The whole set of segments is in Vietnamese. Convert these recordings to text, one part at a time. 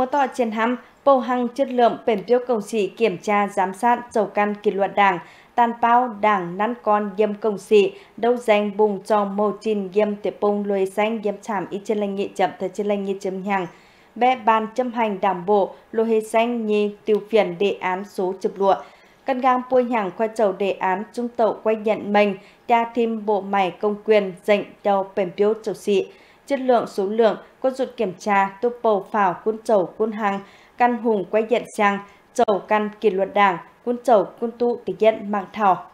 mơ to trên hăm, bầu hăng chất lượng bền tiêu công sĩ kiểm tra giám sát dầu căn kỷ luật đảng, tàn bao đảng năn con giêm công sĩ, đấu danh bùng cho màu trình giêm tiệp bông lùi xanh giêm chảm y trên lành nghị chậm thời trên lành nghị chấm nhằng. Bé ban châm hành đảng bộ lùi hê xanh nhi tiêu phiền đề án số chụp lụa. cân gang bôi nhằng qua chầu đề án trung tậu quay nhận mình, đa thêm bộ máy công quyền dành cho bền tiêu chầu sĩ chất lượng, số lượng, quân ruột kiểm tra, tô phào quân chầu, quân hàng, căn hùng quay diện sang, chầu căn kỷ luật đảng, quân chầu, quân tu tỷ diện mạng thảo.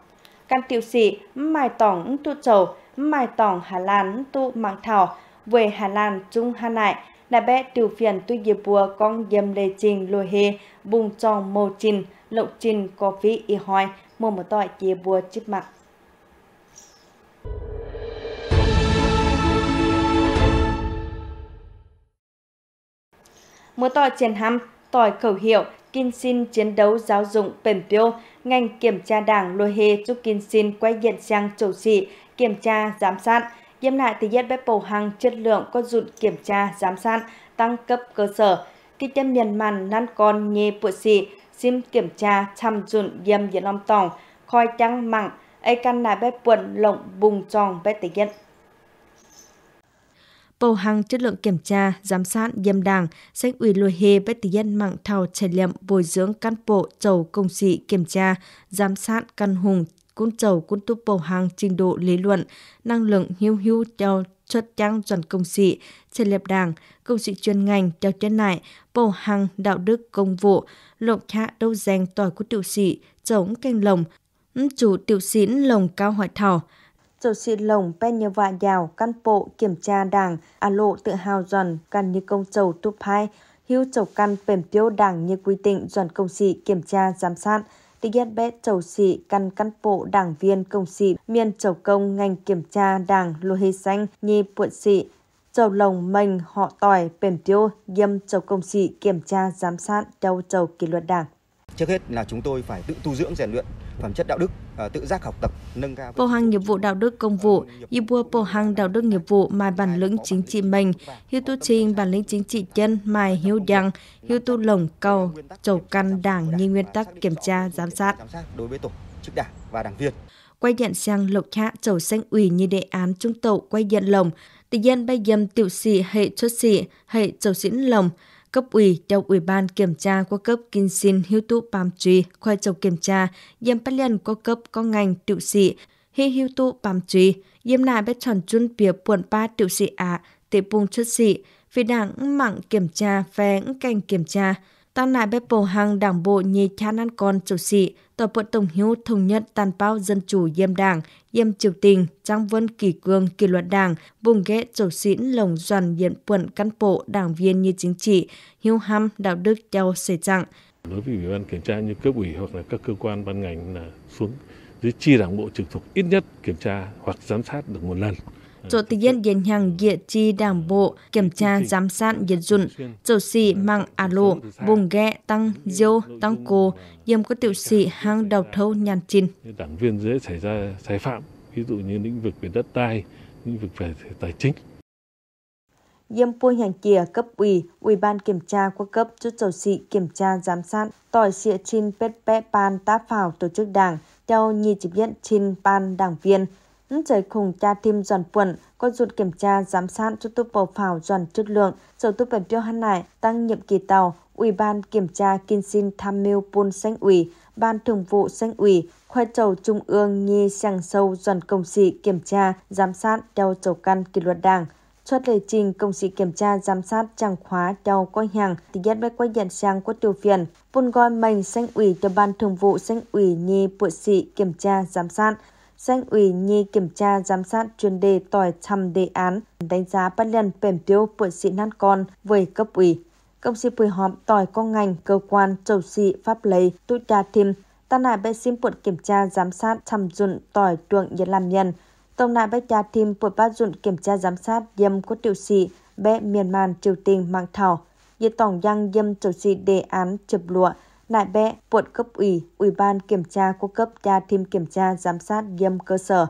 Căn tiểu sĩ, mài tỏng tu chầu, mài tỏng Hà Lan tu mạng thảo, về Hà Lan Trung Hà Nại, nà bé tiểu phiền tuy dì bùa con dâm lê trình lùi hê, bùng tròn mô trình, lộng trình có vị y hoài, mô mở tỏi dì bùa chip mạng. múa tỏi triển hăm, tỏi khẩu hiệu, kinh xin chiến đấu giáo dụng bền tiêu, ngành kiểm tra đảng lôi hê giúp kinh xin quay diện sang chủ xị, kiểm tra, giám sát. Giám lại thì dân bếp bầu hàng chất lượng có dụng kiểm tra, giám sát, tăng cấp cơ sở. Kinh chân miền màn năn con nhê bộ xị, xin kiểm tra, chăm dụng dâm dân long tòng, khói trăng mặn ấy căn là bếp buồn lộng bùng tròn bếp tỷ bầu hàng chất lượng kiểm tra, giám sát dâm đảng, sách ủy lùi hề bất tỷ dân mạng thảo trải liệm bồi dưỡng cán bộ chầu công sĩ kiểm tra, giám sát căn hùng cún chầu cún tu bầu hàng trình độ lý luận, năng lượng hiu hiu cho xuất trang dần công sĩ, trải liệm đảng, công sĩ chuyên ngành trao chân lại, bầu hàng đạo đức công vụ, lộng khá đấu giành tỏi của tiểu sĩ, chống canh lồng, chủ tiểu sĩ lồng cao hoại thảo, rồi xịt lồng pen nhơ vạ dào, căn bộ, kiểm tra đảng, à lộ tự hào dần, căn như công chầu túp hai, hưu chầu căn pềm tiêu đảng như quy tịnh dần công sĩ kiểm tra giám sát. Tuy nhiên bé chầu sĩ căn căn bộ đảng viên công sĩ miên chầu công ngành kiểm tra đảng lô hê xanh nhi buộn sĩ chầu lồng mình họ tỏi pềm tiêu nghiêm chầu công sĩ kiểm tra giám sát theo chầu kỷ luật đảng. Trước hết là chúng tôi phải tự tu dưỡng rèn luyện phẩm chất đạo đức, ờ, tự giác học tập, nâng cao. Vô hăng nghiệp vụ đạo đức công vụ, bùa vô hăng đạo đức nghiệp vụ mà bản lĩnh chính trị mình, hiếu tu trình bản lĩnh chính trị chân mài hiếu đăng, hiếu tu lồng cầu, chầu căn đảng như nguyên tắc kiểm tra giám sát. Đối với tổ chức đảng và đảng viên quay nhận sang lộc khá chầu xanh ủy như đề án trung tậu quay nhận lồng, tỷ dân bay dầm tiểu sĩ hệ chốt sĩ hệ chầu xỉn lồng, cấp ủy trong ủy ban kiểm tra của cấp kinh xin hiếu tụ bàm truy khoai chầu kiểm tra dêm bắt liền của cấp có ngành triệu sĩ hi hiếu tụ bàm truy dêm nà bé tròn chun bìa buồn ba triệu sĩ ạ à, tế bùng chất sĩ vì đảng mặn kiểm tra và cảnh kiểm tra Tăng nại bếp bầu hàng đảng bộ nhì cha năn con chủ sĩ, tờ bộ tổng hiếu thống nhất tàn bao dân chủ diêm đảng, diêm triều tình, trang vân kỳ cương kỳ luật đảng, vùng ghế chủ xỉn lồng doàn diện quận cán bộ đảng viên như chính trị, hiếu ham đạo đức châu xây trạng. Đối với ủy ban kiểm tra như cấp ủy hoặc là các cơ quan ban ngành là xuống dưới chi đảng bộ trực thuộc ít nhất kiểm tra hoặc giám sát được một lần cho tự nhiên dân hàng địa chi đảng bộ, kiểm tra giám sát dân dụng, châu sĩ mạng alo, bùng ghẹ tăng diêu, tăng cô, dâm có tiểu sĩ hàng đầu thâu nhàn chinh. Đảng viên dễ xảy ra sai phạm, ví dụ như lĩnh vực về đất đai, lĩnh vực về tài chính. Dâm pua nhàng kia cấp ủy, ủy ban kiểm tra của cấp chút châu sĩ kiểm tra giám sát, tỏi xịa chin pet pe pan tá phào tổ chức đảng, theo nhi trực diện chin pan đảng viên, trời khủng cha tim dọn quần, có ruột kiểm tra giám sát cho tu bầu phào dọn chất lượng, sở tu bẩn tiêu hắn này tăng nhiệm kỳ tàu, Ủy ban kiểm tra kinh xin tham mưu buôn xanh ủy, Ban thường vụ xanh ủy, khoa chầu trung ương nhi sàng sâu dọn công sĩ kiểm tra, giám sát theo chầu căn kỷ luật đảng. Xuất đề trình công sĩ kiểm tra giám sát trang khóa theo coi hàng, thì nhất bé quay nhận sang của tiêu phiền. vun gọi mình xanh ủy cho ban thường vụ xanh ủy nhi bộ sĩ kiểm tra giám sát, Danh ủy nhi kiểm tra giám sát chuyên đề tỏi thăm đề án đánh giá bắt lần bềm tiêu bội sĩ nan con với cấp ủy. Công sĩ buổi họp tỏi công ngành, cơ quan, châu sĩ, pháp lấy, tụ trà thêm, ta nại bệ xin buộc kiểm tra giám sát thăm dụng tỏi trường nhiệt làm nhân. Tổng nại bệ trà thêm buộc bác dụng kiểm tra giám sát dâm của tiểu sĩ bé miền màn triều tình mạng thảo. Nhiệt tổng giang dâm châu sĩ đề án chụp lụa nại bẹ, quận cấp ủy, ủy ban kiểm tra của cấp tra thêm kiểm tra giám sát nghiêm cơ sở.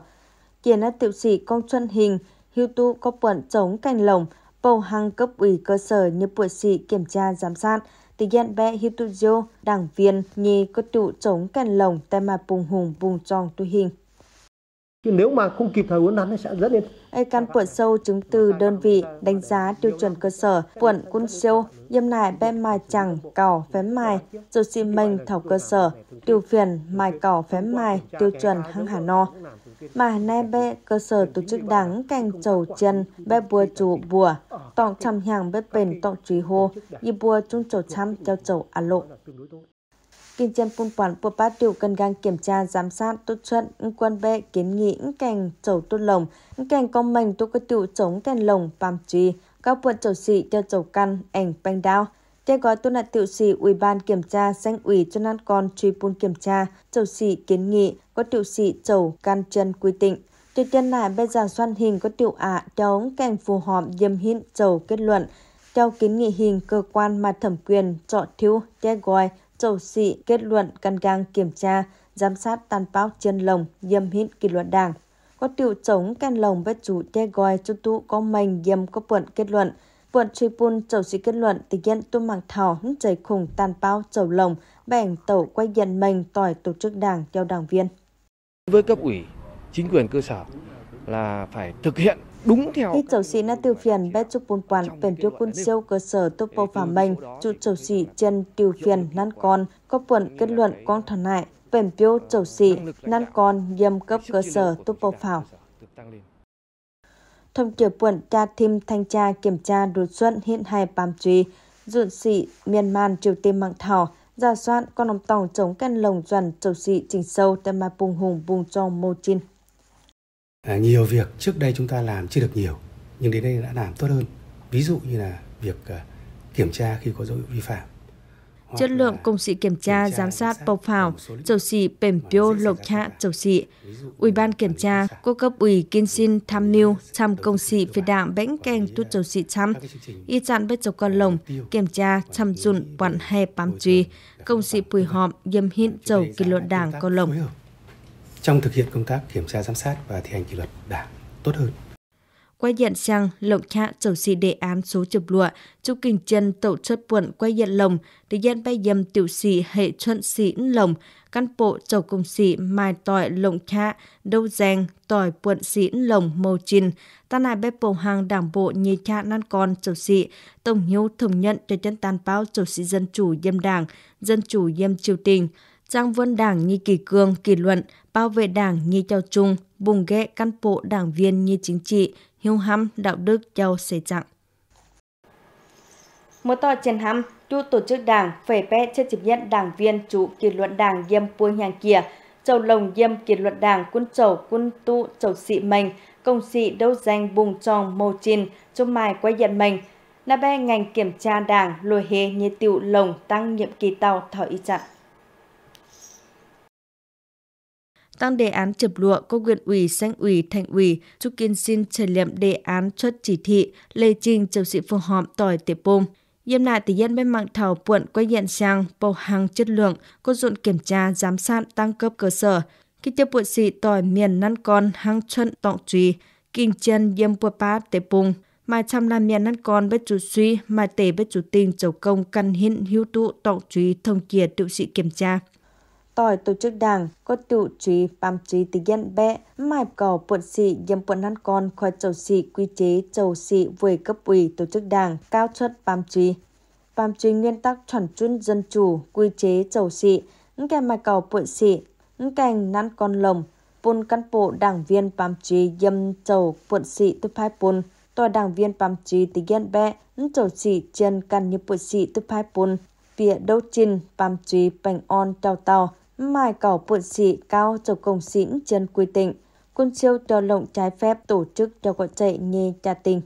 Kiến đã tiểu sĩ công xuân hình, hưu tu có quận chống cành lồng, bầu hàng cấp ủy cơ sở như buổi sĩ kiểm tra giám sát, thì gian bè hưu tu đảng viên nhì có tụ chống cành lồng tại mà bùng hùng vùng tròn tu hình. Chứ nếu mà không kịp thời uốn nắn thì sẽ dẫn đến. Ê căn quận sâu chứng từ đơn vị đánh giá tiêu chuẩn cơ sở quận quân siêu dâm nải bên mài chẳng cỏ phém mài rồi xi manh thảo cơ sở tiêu phiền mài cỏ phém mài tiêu chuẩn hăng hà no mà nay bê cơ sở tổ chức đảng cành chầu chân bê bùa chủ bùa tổng trăm hàng bê bền tổng trì hô y bùa chung chầu trăm theo chầu à lộ kinh dân phun quản bộ bát tiểu cần gang kiểm tra giám sát tốt chuẩn quân bệ kiến nghị cảnh chầu tốt lồng cảnh công mình tôi có tiểu chống kèn lồng pam trì các quận chầu sĩ cho chầu căn ảnh banh đao Tê gói tôn là tiểu sĩ ủy ban kiểm tra danh ủy cho năn con truy phun kiểm tra, chầu sĩ kiến nghị, có tiểu sĩ chầu can chân quy tịnh. Tuy tiên lại bây giờ xoan hình có tiểu ả theo ống cảnh phù hợp dâm hiện chầu kết luận, theo kiến nghị hình cơ quan mà thẩm quyền chọn thiếu tê gói châu sị kết luận căn gang kiểm tra, giám sát tan báo chân lồng, dâm hít kỷ luật đảng. Có tiểu chống can lồng với chủ tê gọi cho tu có mình dâm có quận kết luận. Quận truy bùn châu sị kết luận tự nhiên tu mạng thảo hứng chảy khủng tan báo châu lồng, bẻng tẩu quay dần mình tỏi tổ chức đảng theo đảng viên. Với cấp ủy, chính quyền cơ sở là phải thực hiện đúng theo Khi chầu xì na tiêu phiền bé chúc bôn quan, bền tiêu quân siêu cơ sở tốt bầu phà mình chủ chầu xì chân tiêu phiền năn con có quận kết luận con thần nại bền tiêu chầu xị năn con nghiêm cấp cơ sở tốt bầu phào thông tiểu quận tra thêm thanh tra kiểm tra đột xuất hiện hai bám truy dụn xị miền man triều tiên mạng thảo giả soạn con ông tòng chống căn lồng dần chầu xị trình sâu tên mà bùng hùng bùng trong mô chin À, nhiều việc trước đây chúng ta làm chưa được nhiều nhưng đến đây đã làm tốt hơn. Ví dụ như là việc à, kiểm tra khi có dấu hiệu vi phạm. Chất lượng công sự kiểm tra, giám sát bộc phào dầu xị bền biêu lộc hạ dầu xị. Ủy ban kiểm tra, cô cấp ủy kiên xin tham mưu, tham công sự về đảng bánh keng tu dầu xị chăm. Y chặn bết dầu con lồng, kiểm tra, chăm dùn, quản hay bám truy. Công sự bùi họm, dâm hiện dầu kỷ luật đảng con lồng trong thực hiện công tác kiểm tra giám sát và thi hành kỷ luật đảng tốt hơn. Quay diện sang lộng cha chầu xì đề án số chụp lụa, chúc kinh chân tổ chất quận quay diện lồng, tự dân bay dầm tiểu xì hệ chuẩn xì lồng, cán bộ chầu công xì mai tỏi lộng cha, đâu giang, tỏi quận xì lồng màu chín, ta này bếp bộ hàng đảng bộ nhì cha năn con chầu xì, tổng hiếu thống nhận cho chân tàn báo chầu xì dân chủ dâm đảng, dân chủ dâm triều tình, Trang vươn đảng như kỳ cương, kỳ luận, bảo vệ đảng như chào chung, bùng ghé cán bộ đảng viên như chính trị, hiếu hăm, đạo đức chào xây trạng Một tòa trên hăm, chủ tổ chức đảng, phẩy bé trên chấp nhận đảng viên chủ kỷ luận đảng dâm bùa nhàng kia, châu lồng dâm kỷ luận đảng quân chầu quân tu chầu sĩ mình, công sĩ đấu danh bùng tròn mô trình, chung mài quay dần mình, là bè ngành kiểm tra đảng lùi hề như tiểu lồng tăng nhiệm kỳ tàu thở y chặn. tăng đề án chập lụa có quyền ủy, sanh ủy, thành ủy, chúc kiên xin trở liệm đề án chốt chỉ thị, lê trình chầu sự phù họp tỏi tiệp bôm. Yêm lại tỷ dân bên mạng thảo puộn quay hiện sang bầu hàng chất lượng, cô dụng kiểm tra, giám sát tăng cấp cơ sở. Khi tiếp bộ sĩ tỏi miền năn con hàng chân tọng trùy, kinh chân yêm bộ bá tế bùng. Mà chăm làm miền năn con với chủ suy, mà tế với chủ tình chầu công căn hiện hữu tụ tọng trùy thông kia tự sĩ kiểm tra tỏi tổ chức đảng có tụ trí bám trí tự dân bẹ mài cầu quận sĩ dâm quận năn con khỏi chầu sĩ quy chế chầu sĩ với cấp ủy tổ chức đảng cao chất bám trí bám trí nguyên tắc chuẩn chuẩn dân chủ quy chế chầu sĩ kèm mài cầu quận sĩ cành năn con lồng pun cán bộ đảng viên bám trí dâm chầu quận sĩ tư phai pun tòa đảng viên bám trí tự dân bẹ chầu sĩ chân căn như quận sĩ tư phai pun phía đấu trình bám trí bành on tàu tàu mài cỏ buồn xị cao cho công xỉn chân quy tịnh, quân siêu cho lộng trái phép tổ chức cho gọi chạy nhê cha tình.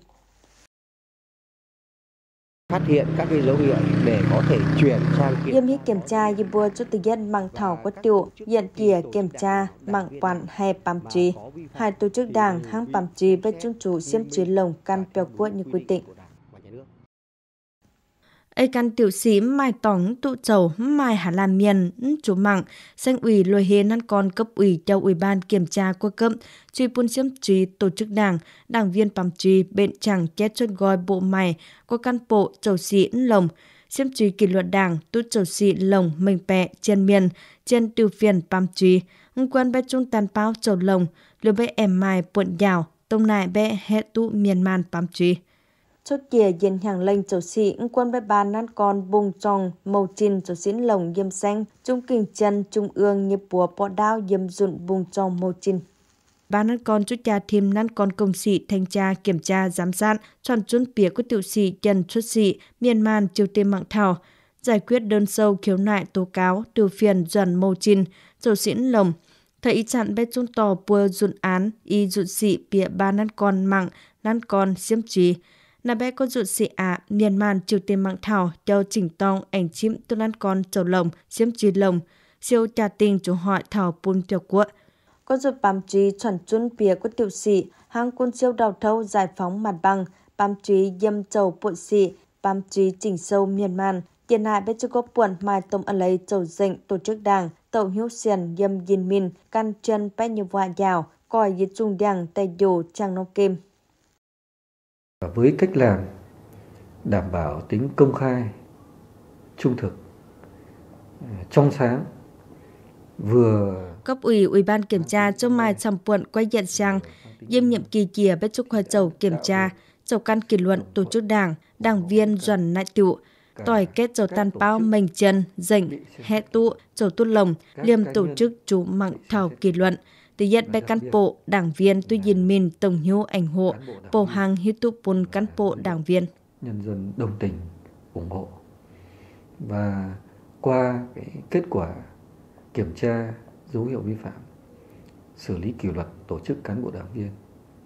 Phát hiện các cái dấu hiệu để có thể chuyển sang kiểm... Yêm kiểm tra y bua chút tự dân bằng thảo quất tiệu, diện kìa kiểm tra mạng quản hay bám trì. Hai tổ chức đảng hãng bám trì với chung chủ xiêm trì lồng căn bèo quốc như quy tịnh ấy căn tiểu sĩ mai tỏng tụ chầu mai hà lan miền ừ, chủ mạng xanh ủy lôi hê năn con cấp ủy châu ủy ban kiểm tra qua cấm truy buôn xiêm truy tổ chức đảng đảng viên pam truy bên chẳng chết chốt gói bộ mày của căn bộ chầu sĩ lồng xiêm truy kỷ luật đảng tụ chầu sĩ lồng mình pẹ trên miền trên tiểu phiền pam truy ừ, quân bé trung tàn bao chầu lồng lưu bé em mai buồn đào tông nại bé hệ tụ miền man pam truy chốt kia yên hàng lênh châu sĩ quân bê ba nan con bùng tròn màu trình châu xín lồng yêm xanh trung kinh chân trung ương như bùa bọ đao yêm dụn bùng tròn màu trình ba năn con chút cha thêm năn con công sĩ thanh tra kiểm tra giám sát chọn chuẩn bìa của tiểu sĩ trần xuất sĩ miền man triều tiên mạng thảo giải quyết đơn sâu khiếu nại tố cáo từ phiền dần màu chin châu xỉn lồng thầy chặn bê chôn tò bùa dụn án y dụn sĩ bìa ba năn con mạng năn con xiêm trí nà bé có ruột sĩ ạ niên màn triều tiên mạng thảo cho chỉnh tông ảnh chim tôn ăn con trầu lồng chiếm chi lồng siêu trà tình chủ họ thảo bùn tiểu quốc có ruột bám trí chuẩn chun bìa của tiểu sĩ hàng quân siêu đào thâu giải phóng mặt bằng bám trí dâm trầu bụi sĩ bám trí chỉnh sâu miền màn tiền hại bên chức góp buồn mai tông ân lấy trầu dịnh tổ chức đảng tàu hữu xiền dâm dinh minh căn chân bé như vạ dào coi dưới trung đảng tay dù trang nông kim với cách làm đảm bảo tính công khai trung thực à, trong sáng vừa cấp ủy ủy ban kiểm tra trong mai trong quận quay nhận rằng nhiệm nhiệm kỳ kia bên trong khoa chầu kiểm tra chầu căn kỷ luận tổ chức đảng đảng viên dần nại tựu tỏi kết chầu tan bao mình chân dịnh hẹ tụ chầu tuốt lồng liêm tổ chức chú mạng thảo kỷ luận Lý giật bài cán bộ, đảng viên tuy nhiên mình tổng nhô ảnh hộ, bộ hàng hữu tụ bồn cán bộ đảng viên. Nhân dân đồng tình, ủng hộ. Và qua cái kết quả kiểm tra dấu hiệu vi phạm, xử lý kỷ luật tổ chức cán bộ đảng viên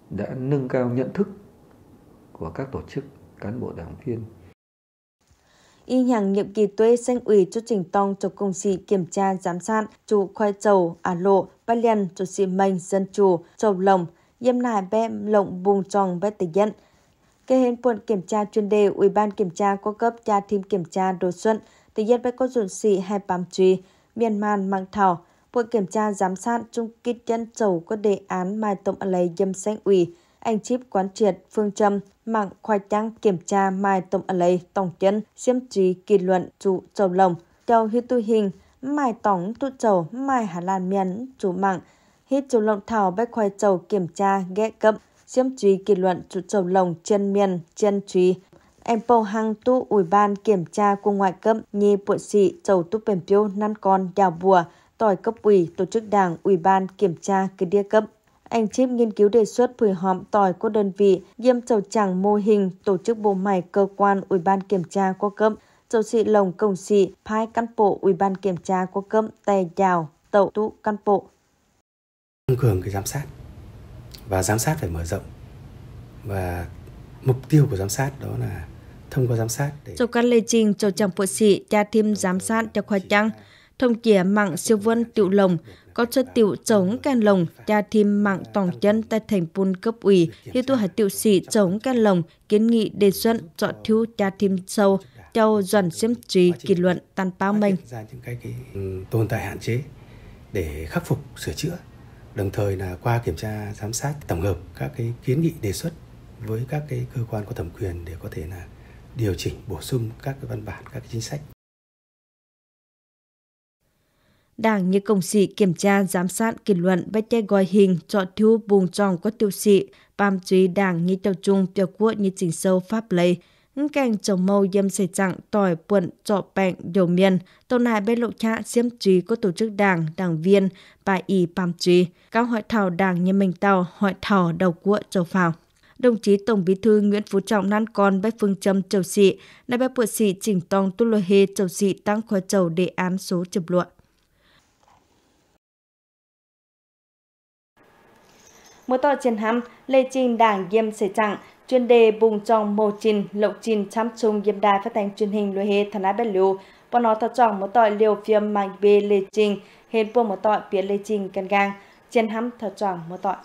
đã nâng cao nhận thức của các tổ chức cán bộ đảng viên y nhằng nhiệm kỳ tuê xanh ủy cho trình tông cho công sĩ kiểm tra giám sát chủ khoai chầu à lộ ba liền cho sĩ manh dân chủ chầu lồng yêm nải bé lộng bùng tròn bé tỷ dân kê hên quận kiểm tra chuyên đề ủy ban kiểm tra có cấp cha thêm kiểm tra đồ xuân tỷ dân bé có dồn sĩ hay bám truy miền man mang thảo quận kiểm tra giám sát chung kích dân chầu có đề án mai tổng lấy dâm xanh ủy anh Chip quán triệt phương châm mạng khoai trắng kiểm tra mai tổng ở lấy tổng chân xiêm trí kỳ luận trụ trầu lồng theo hi tu hình mai tổng trụ trầu mai hà lan miền chủ mạng hít trầu lồng thảo bách khoai trầu kiểm tra ghé cấm xiêm trí kỳ luận trụ trầu lồng chân miền chân trí em bầu hăng tu ủy ban kiểm tra của ngoại cấp nhi bộ sĩ trầu tu bền piêu năn con đào bùa tỏi cấp ủy tổ chức đảng ủy ban kiểm tra kỳ đia cấp anh Chip nghiên cứu đề xuất buổi họp tỏi của đơn vị, nghiêm chầu chẳng mô hình, tổ chức bộ máy cơ quan Ủy ban kiểm tra quốc cấp, chầu sĩ lồng công sĩ, phái cán bộ Ủy ban kiểm tra quốc cấp, tài giàu, tậu tụ cán bộ. Tăng cường cái giám sát và giám sát phải mở rộng và mục tiêu của giám sát đó là thông qua giám sát. Để... Trong các lệ trình cho chẳng bộ sĩ, cha thêm giám sát cho khoa trăng, thông chỉa mạng siêu vân tiểu lồng, có cho tiểu chống can lồng cha thêm mạng tổng chân tại thành phun cấp ủy thì tôi hãy tiểu sĩ chống can lồng kiến nghị đề xuất chọn thiếu cha thêm sâu châu dần xem trì kỷ luận tan bao mình ừ, tồn tại hạn chế để khắc phục sửa chữa đồng thời là qua kiểm tra giám sát tổng hợp các cái kiến nghị đề xuất với các cái cơ quan có thẩm quyền để có thể là điều chỉnh bổ sung các cái văn bản các cái chính sách Đảng như công sĩ kiểm tra giám sát kỷ luận và che gọi hình cho thiếu bùng tròn có tiêu sĩ, bám trí đảng như tiêu chung tiêu quốc như chính sâu pháp lấy. Càng trồng mâu dâm xảy chẳng tỏi buộn trọ bệnh điều miền, tàu này bên lộ cha xiêm trí có tổ chức đảng, đảng viên, bà y bám trí Các hội thảo đảng như mình tàu hội thảo đầu quốc châu phào đồng chí Tổng Bí thư Nguyễn Phú Trọng năn con bách phương châm châu sĩ, nay bác bộ sĩ chỉnh tòng tu lô hê châu sĩ tăng khóa châu đề án số chụp luận. mưa to trên ham lê trình đảng yêm sể chẳng chuyên đề bùng tròn mô trình lộc trình chăm chung yêm đài phát thanh truyền hình lôi hê thần á bèn lưu bọn nó thật tròn một tội liều phim mang về lê trình hên buông một tội biến lê trình gần gang trên ham thật tròn một tội